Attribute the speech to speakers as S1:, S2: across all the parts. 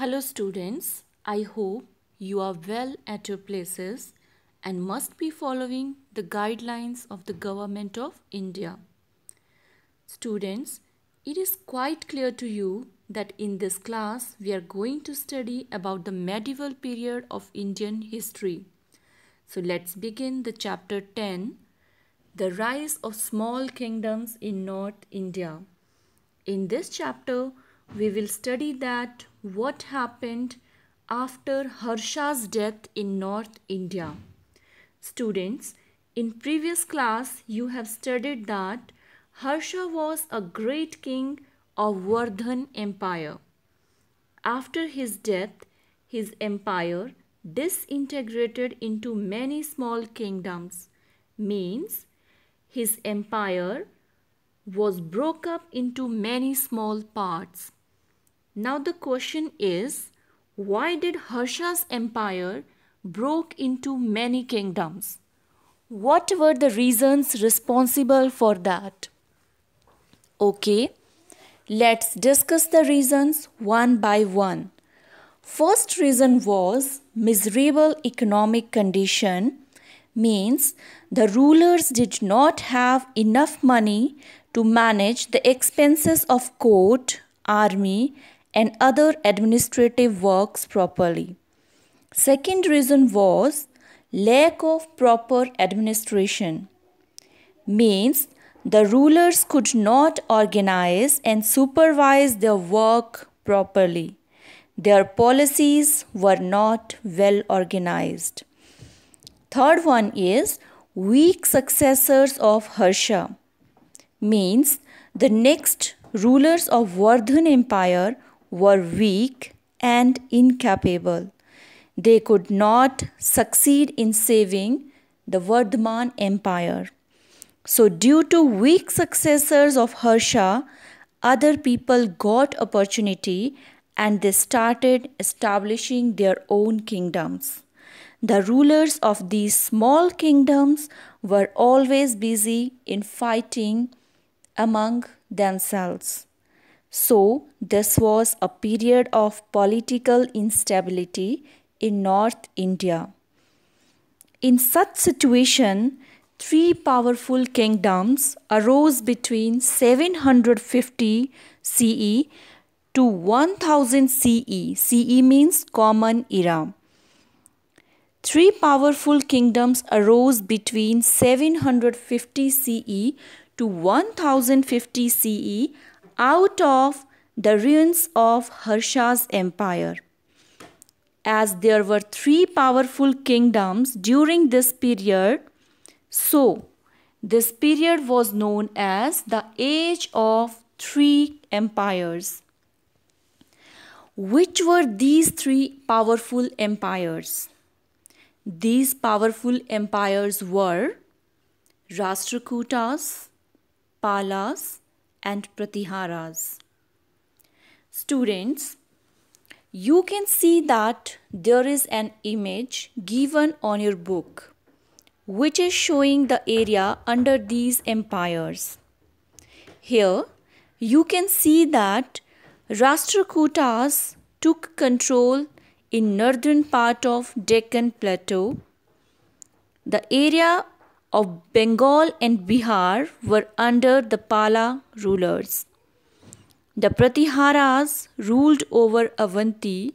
S1: Hello students, I hope you are well at your places and must be following the guidelines of the Government of India. Students, it is quite clear to you that in this class we are going to study about the medieval period of Indian history. So let's begin the chapter 10, The Rise of Small Kingdoms in North India. In this chapter, we will study that what happened after Harsha's death in North India. Students, in previous class you have studied that Harsha was a great king of Vardhan Empire. After his death, his empire disintegrated into many small kingdoms means his empire was broke up into many small parts. Now the question is, why did Harsha's empire broke into many kingdoms? What were the reasons responsible for that? Okay, let's discuss the reasons one by one. First reason was miserable economic condition means the rulers did not have enough money to manage the expenses of court, army and other administrative works properly. Second reason was lack of proper administration means the rulers could not organize and supervise their work properly. Their policies were not well organized. Third one is weak successors of Harsha means the next rulers of Vardhan empire were weak and incapable. They could not succeed in saving the Vardhman Empire. So, due to weak successors of Harsha, other people got opportunity and they started establishing their own kingdoms. The rulers of these small kingdoms were always busy in fighting among themselves. So, this was a period of political instability in North India. In such situation, three powerful kingdoms arose between 750 CE to 1000 CE. CE means common era. Three powerful kingdoms arose between 750 CE to 1050 CE out of the ruins of Harsha's empire. As there were three powerful kingdoms during this period, so this period was known as the Age of Three Empires. Which were these three powerful empires? These powerful empires were Rashtrakutas, Palas, and Pratiharas. Students, you can see that there is an image given on your book which is showing the area under these empires. Here, you can see that Rashtrakutas took control in northern part of Deccan Plateau. The area of Bengal and Bihar were under the Pala rulers. The Pratiharas ruled over Avanti,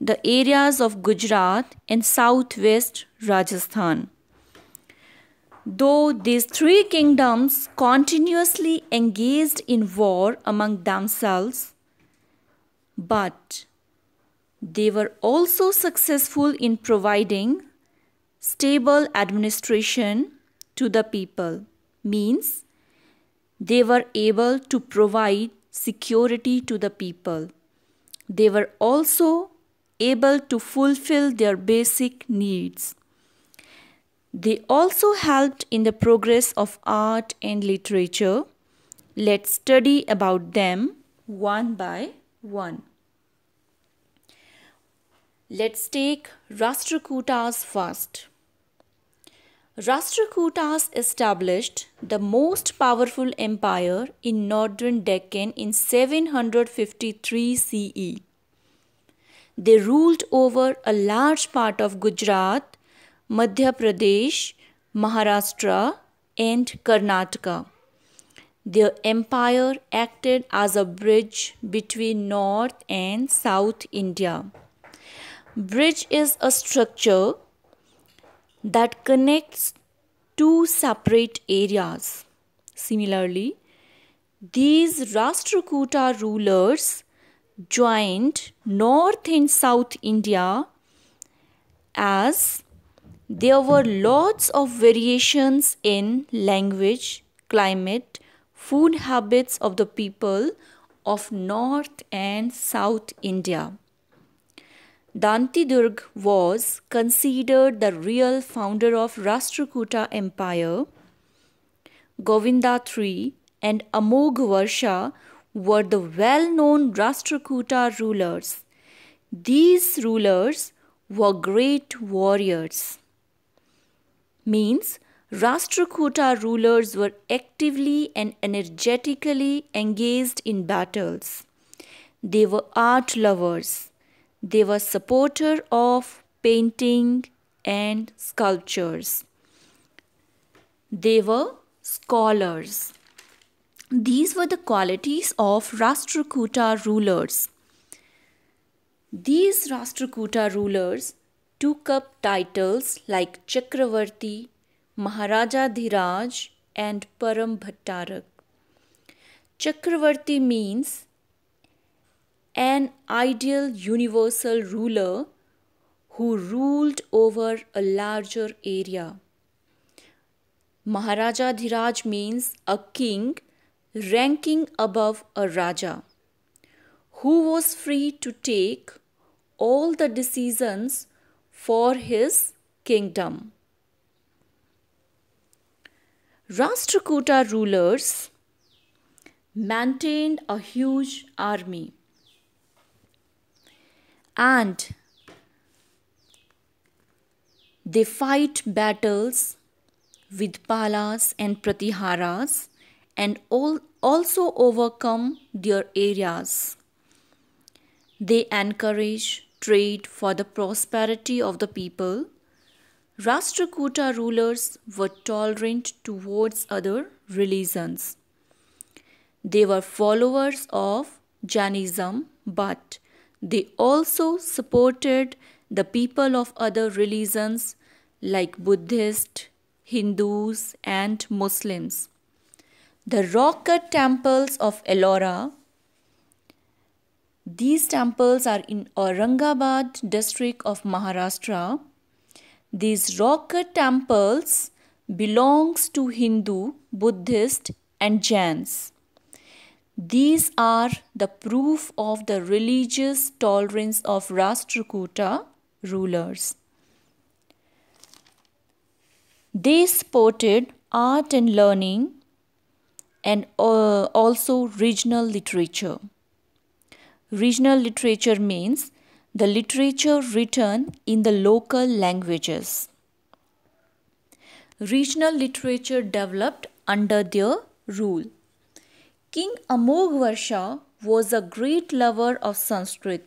S1: the areas of Gujarat and southwest Rajasthan. Though these three kingdoms continuously engaged in war among themselves, but they were also successful in providing stable administration to the people means they were able to provide security to the people. They were also able to fulfill their basic needs. They also helped in the progress of art and literature. Let's study about them one by one. Let's take Rashtrakutas first. Rashtrakutas established the most powerful empire in northern Deccan in 753 CE. They ruled over a large part of Gujarat, Madhya Pradesh, Maharashtra, and Karnataka. Their empire acted as a bridge between North and South India. Bridge is a structure that connects two separate areas. Similarly, these Rashtrakuta rulers joined North and South India as there were lots of variations in language, climate, food habits of the people of North and South India. Dantidurg was considered the real founder of Rashtrakuta Empire. Govinda III and Amoghvarsha were the well-known Rashtrakuta rulers. These rulers were great warriors. Means Rashtrakuta rulers were actively and energetically engaged in battles. They were art lovers they were supporter of painting and sculptures. They were scholars. These were the qualities of Rashtrakuta rulers. These Rashtrakuta rulers took up titles like Chakravarti, Maharaja Dhiraj, and Param Bhattarak. Chakravarti means an ideal universal ruler who ruled over a larger area. Maharaja Dhiraj means a king ranking above a Raja, who was free to take all the decisions for his kingdom. Rashtrakuta rulers maintained a huge army and they fight battles with Palas and Pratiharas and all, also overcome their areas. They encourage trade for the prosperity of the people. Rashtrakuta rulers were tolerant towards other religions. They were followers of Jainism but they also supported the people of other religions like Buddhists, Hindus, and Muslims. The rock cut temples of Ellora. These temples are in Aurangabad district of Maharashtra. These rock cut temples belongs to Hindu, Buddhist and Jains. These are the proof of the religious tolerance of Rashtrakuta rulers. They supported art and learning and uh, also regional literature. Regional literature means the literature written in the local languages. Regional literature developed under their rule. King Amoghvarsha was a great lover of Sanskrit.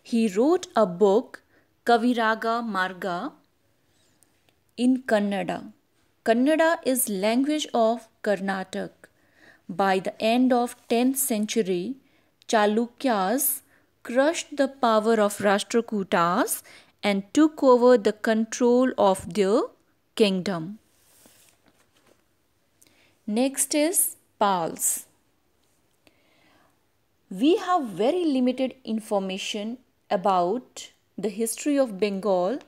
S1: He wrote a book, Kaviraga Marga, in Kannada. Kannada is language of Karnataka. By the end of 10th century, Chalukyas crushed the power of Rashtrakutas and took over the control of their kingdom. Next is Pals we have very limited information about the history of Bengal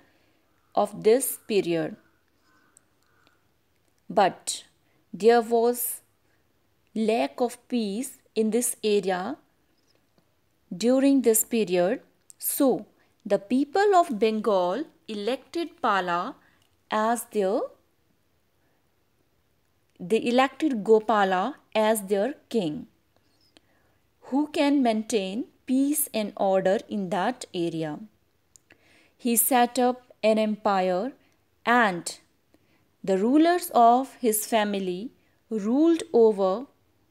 S1: of this period. But there was lack of peace in this area during this period. So, the people of Bengal elected Pala as their they elected Gopala as their king who can maintain peace and order in that area. He set up an empire and the rulers of his family ruled over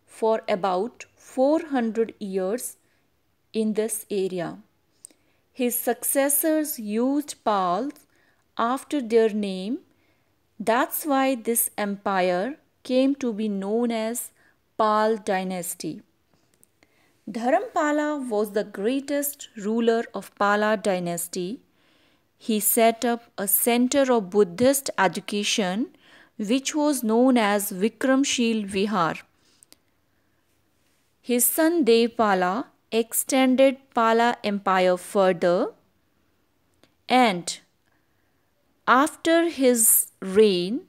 S1: for about 400 years in this area. His successors used Pals after their name. That's why this empire came to be known as Pal dynasty. Dharampala was the greatest ruler of Pala dynasty. He set up a center of Buddhist education which was known as Vikramshil Vihar. His son Devpala extended Pala empire further and after his reign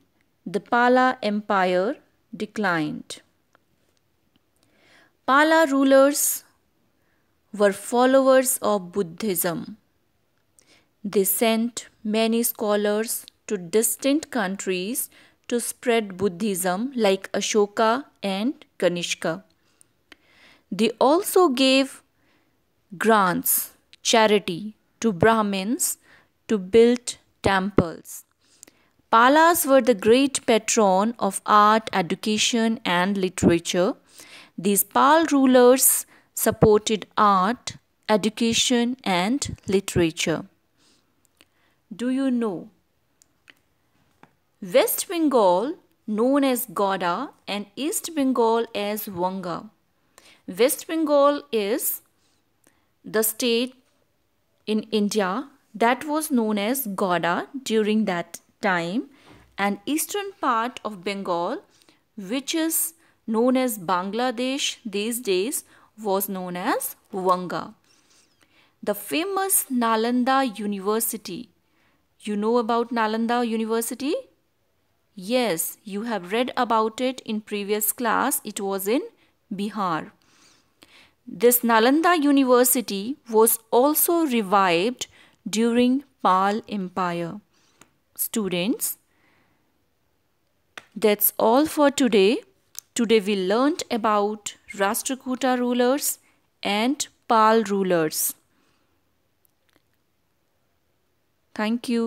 S1: the Pala empire declined. Pala rulers were followers of Buddhism. They sent many scholars to distant countries to spread Buddhism like Ashoka and Kanishka. They also gave grants, charity to Brahmins to build temples. Palas were the great patron of art, education, and literature, these Pal rulers supported art, education, and literature. Do you know? West Bengal, known as Goda, and East Bengal as Wanga. West Bengal is the state in India that was known as Goda during that time, and eastern part of Bengal, which is known as Bangladesh these days was known as Wanga. The famous Nalanda University. You know about Nalanda University? Yes, you have read about it in previous class. It was in Bihar. This Nalanda University was also revived during Pal Empire. Students, that's all for today. Today we learnt about Rashtrakuta rulers and Pal rulers. Thank you.